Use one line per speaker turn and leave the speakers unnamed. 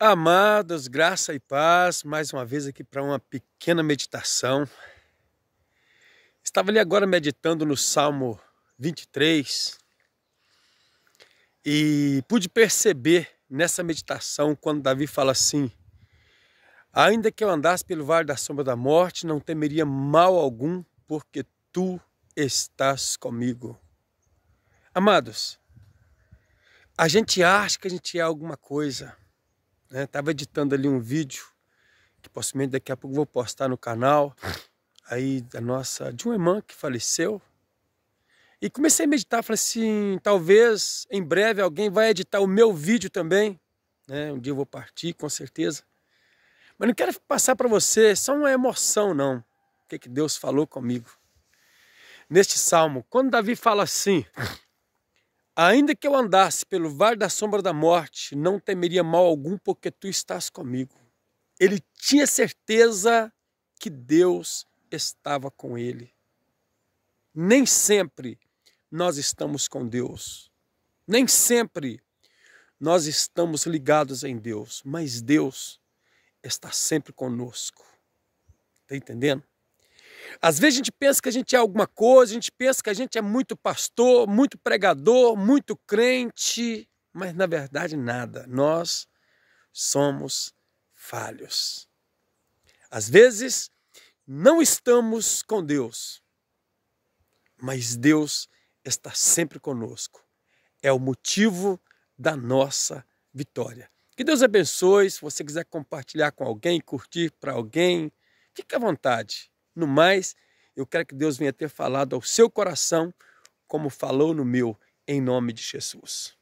Amados, graça e paz, mais uma vez aqui para uma pequena meditação. Estava ali agora meditando no Salmo 23 e pude perceber nessa meditação quando Davi fala assim: Ainda que eu andasse pelo vale da sombra da morte, não temeria mal algum, porque tu estás comigo. Amados, a gente acha que a gente é alguma coisa né? Tava editando ali um vídeo que possivelmente daqui a pouco vou postar no canal. Aí da nossa, de uma irmã que faleceu. E comecei a meditar, falei assim, talvez em breve alguém vai editar o meu vídeo também. Né? Um dia eu vou partir, com certeza. Mas não quero passar para você só uma emoção, não. O que, que Deus falou comigo. Neste salmo, quando Davi fala assim, Ainda que eu andasse pelo vale da sombra da morte, não temeria mal algum, porque tu estás comigo. Ele tinha certeza que Deus estava com ele. Nem sempre nós estamos com Deus. Nem sempre nós estamos ligados em Deus, mas Deus está sempre conosco. Está entendendo? Às vezes a gente pensa que a gente é alguma coisa, a gente pensa que a gente é muito pastor, muito pregador, muito crente, mas na verdade nada. Nós somos falhos. Às vezes não estamos com Deus, mas Deus está sempre conosco. É o motivo da nossa vitória. Que Deus abençoe. Se você quiser compartilhar com alguém, curtir para alguém, fique à vontade. No mais, eu quero que Deus venha ter falado ao seu coração, como falou no meu, em nome de Jesus.